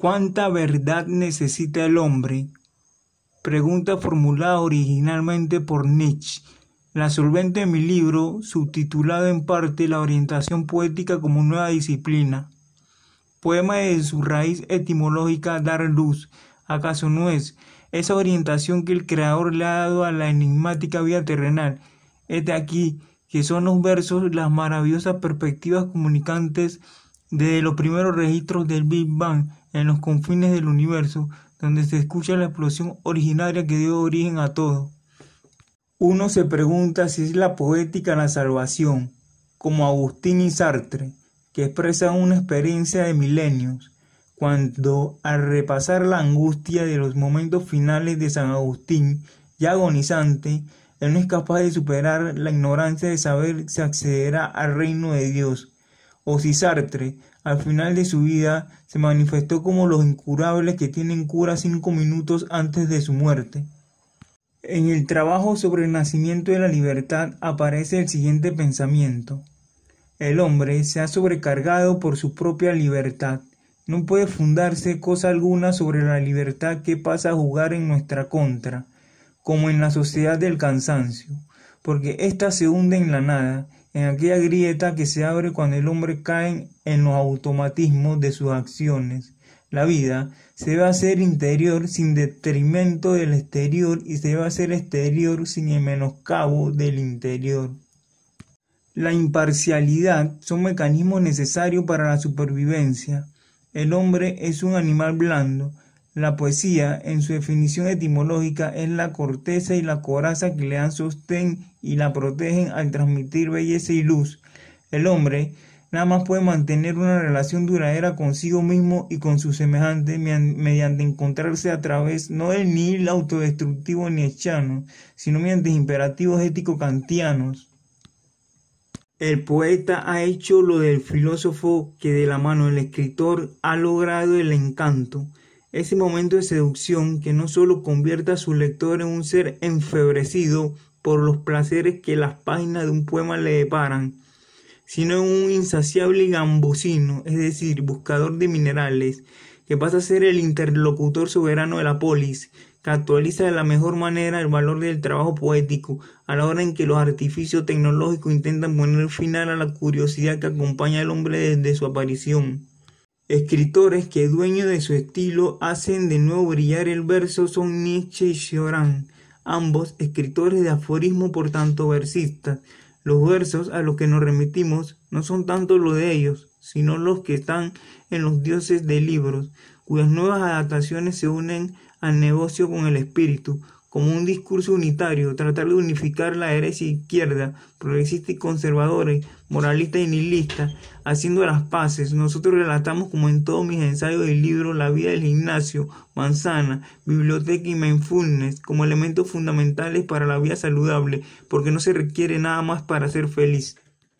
¿Cuánta verdad necesita el hombre? Pregunta formulada originalmente por Nietzsche. La solvente de mi libro, subtitulado en parte La orientación poética como nueva disciplina. Poema de su raíz etimológica dar luz. ¿Acaso no es esa orientación que el creador le ha dado a la enigmática vida terrenal? de aquí que son los versos las maravillosas perspectivas comunicantes desde los primeros registros del Big Bang en los confines del universo, donde se escucha la explosión originaria que dio origen a todo. Uno se pregunta si es la poética la salvación, como Agustín y Sartre, que expresan una experiencia de milenios, cuando al repasar la angustia de los momentos finales de San Agustín, ya agonizante, él no es capaz de superar la ignorancia de saber si accederá al reino de Dios o si Sartre, al final de su vida, se manifestó como los incurables que tienen cura cinco minutos antes de su muerte. En el trabajo sobre el nacimiento de la libertad aparece el siguiente pensamiento. El hombre se ha sobrecargado por su propia libertad. No puede fundarse cosa alguna sobre la libertad que pasa a jugar en nuestra contra, como en la sociedad del cansancio, porque ésta se hunde en la nada aquella grieta que se abre cuando el hombre cae en los automatismos de sus acciones. La vida se va a hacer interior sin detrimento del exterior y se va a hacer exterior sin el menoscabo del interior. La imparcialidad son mecanismos necesarios para la supervivencia. El hombre es un animal blando, la poesía, en su definición etimológica, es la corteza y la coraza que le dan sostén y la protegen al transmitir belleza y luz. El hombre nada más puede mantener una relación duradera consigo mismo y con su semejante mediante encontrarse a través no del nihil autodestructivo ni echano, sino mediante imperativos ético-kantianos. El poeta ha hecho lo del filósofo que de la mano del escritor ha logrado el encanto ese momento de seducción que no solo convierta a su lector en un ser enfebrecido por los placeres que las páginas de un poema le deparan, sino en un insaciable gambocino es decir, buscador de minerales, que pasa a ser el interlocutor soberano de la polis, que actualiza de la mejor manera el valor del trabajo poético, a la hora en que los artificios tecnológicos intentan poner final a la curiosidad que acompaña al hombre desde su aparición. Escritores que dueños de su estilo hacen de nuevo brillar el verso son Nietzsche y Sioran, ambos escritores de aforismo por tanto versistas. Los versos a los que nos remitimos no son tanto los de ellos, sino los que están en los dioses de libros, cuyas nuevas adaptaciones se unen al negocio con el espíritu, como un discurso unitario, tratar de unificar la derecha e izquierda, progresistas y conservadores, moralistas y nihilistas, haciendo las paces. Nosotros relatamos, como en todos mis ensayos del libro la vida del gimnasio, manzana, biblioteca y mindfulness como elementos fundamentales para la vida saludable, porque no se requiere nada más para ser feliz.